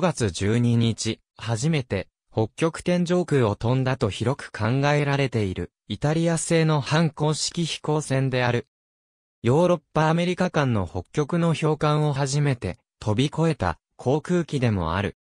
5月12日、初めて、北極天上空を飛んだと広く考えられている、イタリア製の反公式飛行船である。ヨーロッパアメリカ間の北極の氷艦を初めて、飛び越えた、航空機でもある。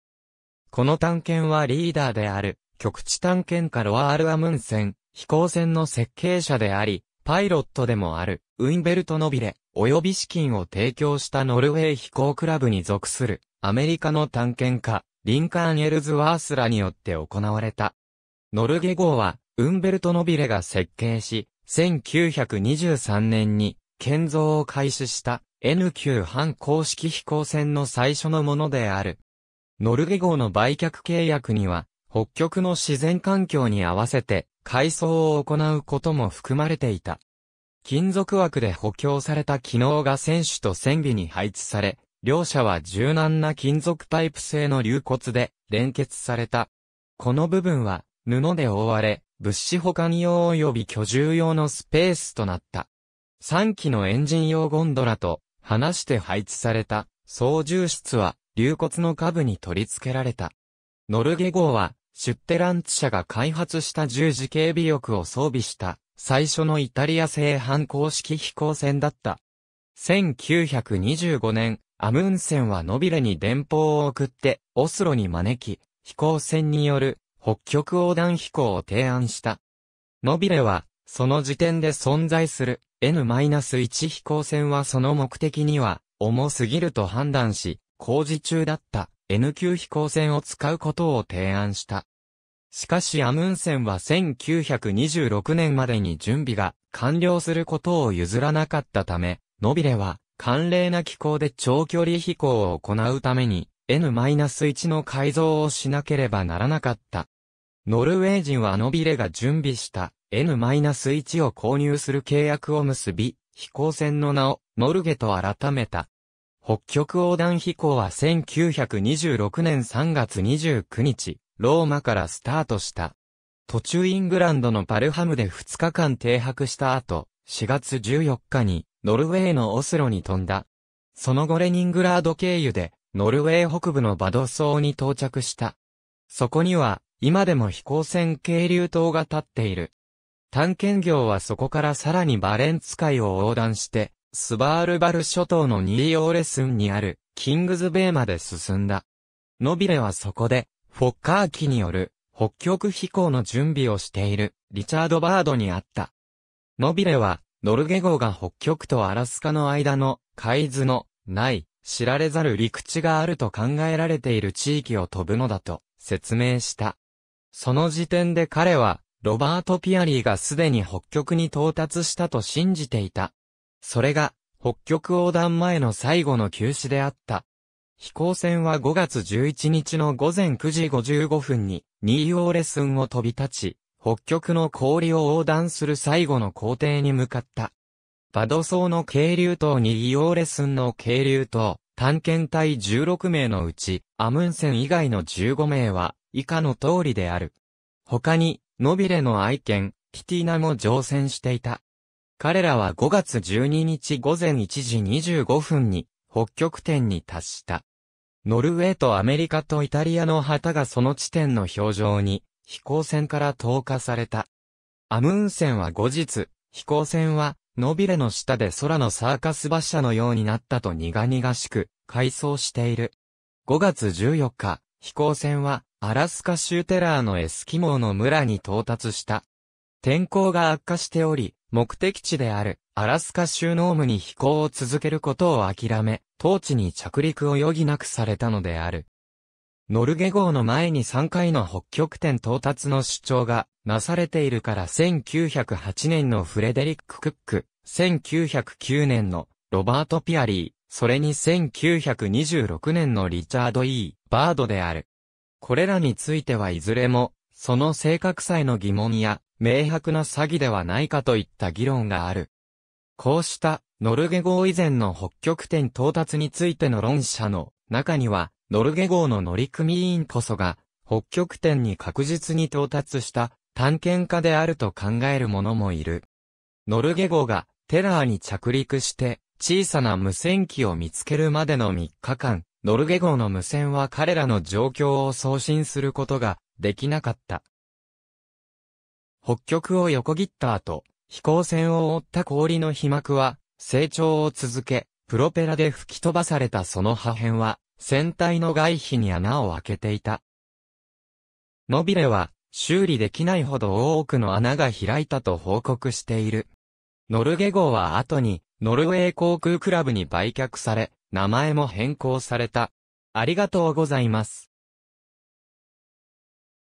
この探検はリーダーである、極地探検家ロアール・アムンセン、飛行船の設計者であり、パイロットでもある、ウィンベルト・ノビレ、及び資金を提供したノルウェー飛行クラブに属する。アメリカの探検家、リンカーン・エルズワースらによって行われた。ノルゲ号は、ウンベルト・ノビレが設計し、1923年に建造を開始した n 級半公式飛行船の最初のものである。ノルゲ号の売却契約には、北極の自然環境に合わせて改装を行うことも含まれていた。金属枠で補強された機能が船首と船尾に配置され、両者は柔軟な金属パイプ製の流骨で連結された。この部分は布で覆われ、物資保管用及び居住用のスペースとなった。3機のエンジン用ゴンドラと離して配置された操縦室は流骨の下部に取り付けられた。ノルゲ号はシュッテランツ社が開発した十字警備翼を装備した最初のイタリア製反公式飛行船だった。1925年、アムンセンはノビレに電報を送って、オスロに招き、飛行船による北極横断飛行を提案した。ノビレは、その時点で存在する N-1 飛行船はその目的には重すぎると判断し、工事中だった N 級飛行船を使うことを提案した。しかしアムンセンは1926年までに準備が完了することを譲らなかったため、ノビレは寒冷な気候で長距離飛行を行うために N-1 の改造をしなければならなかった。ノルウェー人はノビレが準備した N-1 を購入する契約を結び、飛行船の名をノルゲと改めた。北極横断飛行は1926年3月29日、ローマからスタートした。途中イングランドのパルハムで2日間停泊した後、4月14日にノルウェーのオスロに飛んだ。その後レニングラード経由で、ノルウェー北部のバドソウに到着した。そこには、今でも飛行船渓流島が立っている。探検業はそこからさらにバレンツ海を横断して、スバールバル諸島のニーオーレスンにある、キングズベイまで進んだ。ノビレはそこで、フォッカー機による、北極飛行の準備をしている、リチャード・バードに会った。ノビレは、ノルゲ号が北極とアラスカの間の海図のない知られざる陸地があると考えられている地域を飛ぶのだと説明した。その時点で彼はロバート・ピアリーがすでに北極に到達したと信じていた。それが北極横断前の最後の休止であった。飛行船は5月11日の午前9時55分にニーヨーレスンを飛び立ち、北極の氷を横断する最後の工程に向かった。バド層の渓流島にイオーレスンの渓流島、探検隊16名のうち、アムンセン以外の15名は、以下の通りである。他に、ノビレの愛犬、キティナも乗船していた。彼らは5月12日午前1時25分に北極点に達した。ノルウェーとアメリカとイタリアの旗がその地点の表情に飛行船から投下された。アムーン船は後日、飛行船は、のびれの下で空のサーカス馬車のようになったと苦々しく、回想している。5月14日、飛行船は、アラスカ州テラーのエスキモーの村に到達した。天候が悪化しており、目的地であるアラスカ州ノームに飛行を続けることを諦め、当地に着陸を余儀なくされたのである。ノルゲ号の前に3回の北極点到達の主張がなされているから1908年のフレデリック・クック、1909年のロバート・ピアリー、それに1926年のリチャード・ E・ バードである。これらについてはいずれも、その正確さへの疑問や、明白な詐欺ではないかといった議論がある。こうした、ノルゲ号以前の北極点到達についての論者の中には、ノルゲ号の乗組員こそが、北極点に確実に到達した探検家であると考える者もいる。ノルゲ号がテラーに着陸して小さな無線機を見つけるまでの3日間、ノルゲ号の無線は彼らの状況を送信することができなかった。北極を横切った後、飛行船を覆った氷の被膜は成長を続け、プロペラで吹き飛ばされたその破片は船体の外皮に穴を開けていた。ノビレは、修理できないほど多くの穴が開いたと報告している。ノルゲ号は後に、ノルウェー航空クラブに売却され、名前も変更された。ありがとうございます。